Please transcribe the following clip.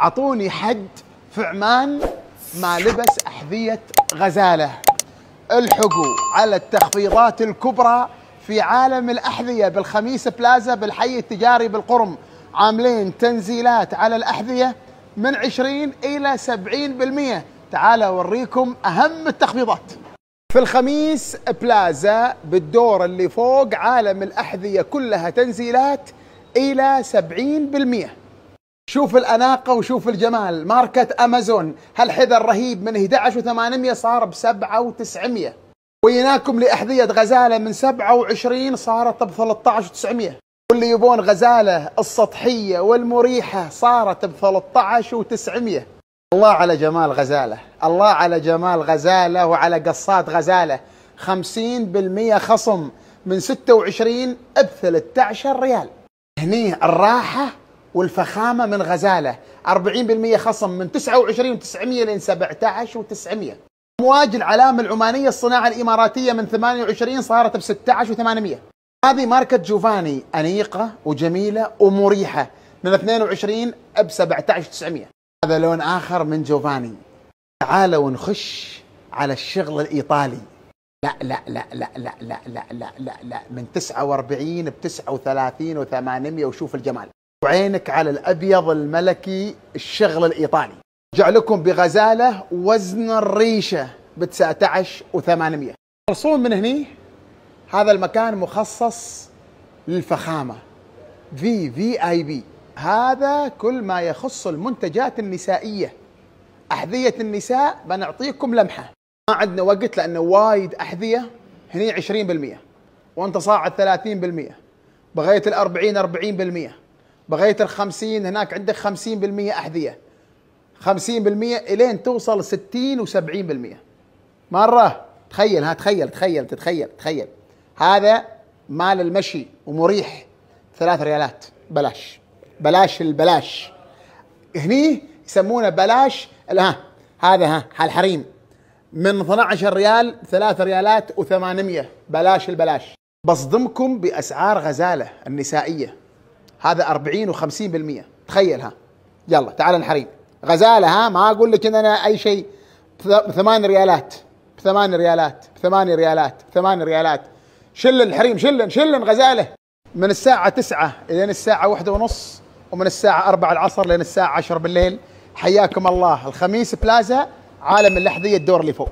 اعطوني حد فعمان ما لبس احذيه غزاله الحقوا على التخفيضات الكبرى في عالم الاحذيه بالخميس بلازا بالحي التجاري بالقرم عاملين تنزيلات على الاحذيه من 20 الى 70% تعال اوريكم اهم التخفيضات في الخميس بلازا بالدور اللي فوق عالم الاحذيه كلها تنزيلات الى 70% شوف الأناقة وشوف الجمال ماركة أمازون هالحذاء الرهيب من 11800 صار ب 7900 ويناكم لأحذية غزالة من 27 صارت ب 13900 واللي يبون غزالة السطحية والمريحة صارت ب 13900 الله على جمال غزالة الله على جمال غزالة وعلى قصات غزالة 50% خصم من 26 ب 13 ريال هني الراحة والفخامه من غزاله 40% خصم من 29900 لين 17900 امواج العلامه العمانيه الصناعه الاماراتيه من 28 صارت ب 16800 هذه ماركه جوفاني انيقه وجميله ومريحه من 22 ب 17900 هذا لون اخر من جوفاني تعالوا نخش على الشغل الايطالي لا لا لا لا لا لا لا لا لا, لا من 49 ب 39 و800 وشوف الجمال وعينك على الابيض الملكي الشغل الايطالي ارجع لكم بغزاله وزن الريشه ب 19 و800 من هني هذا المكان مخصص للفخامه في في اي بي هذا كل ما يخص المنتجات النسائيه احذيه النساء بنعطيكم لمحه ما عندنا وقت لانه وايد احذيه هني 20% وانت صاعد 30% بغيت ال 40 40% بغيت ال 50 هناك عندك 50% احذيه 50% الين توصل 60 و70% مره تخيل ها تخيل تخيل تتخيل تخيل هذا مال المشي ومريح ثلاث ريالات بلاش بلاش البلاش هني يسمونه بلاش ها هذا ها حال الحريم من 12 ريال 3 ريالات و800 بلاش البلاش بصدمكم باسعار غزاله النسائيه هذا 40 و50% تخيل ها يلا تعال نحريم غزاله ها ما اقول لك ان انا اي شيء بثمان ريالات بثمان ريالات بثمان ريالات بثمان ريالات شلن الحريم شلن شلن غزاله من الساعة تسعة إلى الساعة واحدة ونص ومن الساعة أربعة العصر لين الساعة عشر بالليل حياكم الله الخميس بلازا عالم اللحظية الدور اللي فوق